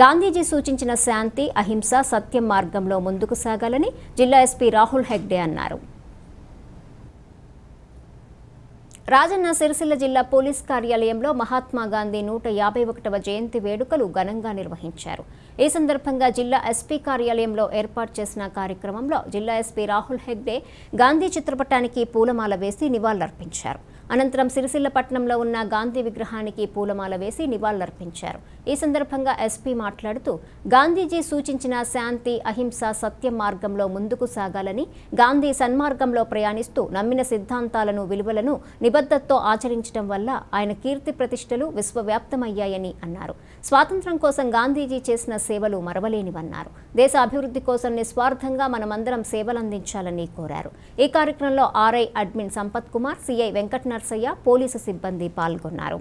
గాంధీజీ సూచించిన శాంతి అహింస సత్యం మార్గంలో ముందుకు సాగాలని జిల్లా ఎస్పీ రాహుల్ హెగ్డే అన్నారు రాజన్న సిరిసిల్ల జిల్లా పోలీస్ కార్యాలయంలో మహాత్మా గాంధీ నూట యాభై ఒకటవ జయంతి వేడుకలు ఘనంగా నిర్వహించారు ఈ సందర్భంగా జిల్లా ఎస్పీ కార్యాలయంలో ఏర్పాటు చేసిన కార్యక్రమంలో జిల్లా ఎస్పీ రాహుల్ హెగ్డే గాంధీ చిత్రపటానికి పూలమాల వేసి నివాళులర్పించారు అనంతరం సిరిసిల్లపట్నంలో ఉన్న గాంధీ విగ్రహానికి పూలమాల వేసి నివాళులర్పించారు ఈ సందర్భంగా ఎస్పీ మాట్లాడుతూ గాంధీజీ సూచించిన శాంతి అహింస సత్య మార్గంలో ముందుకు సాగాలని గాంధీ సన్మార్గంలో ప్రయాణిస్తూ నమ్మిన సిద్ధాంతాలను విలువలను నిబద్ధతతో ఆచరించడం వల్ల ఆయన కీర్తి ప్రతిష్టలు విశ్వవ్యాప్తమయ్యాయని అన్నారు స్వాతంత్ర్యం కోసం గాంధీజీ చేసిన సేవలు మరవలేనివన్నారు దేశ అభివృద్ధి కోసం నిస్వార్థంగా మనమందరం సేవలందించాలని కోరారు ఈ కార్యక్రమంలో RI admin Sampath Kumar CI Venkata Narsaiah police సిబ్బంది పాల్గొన్నారు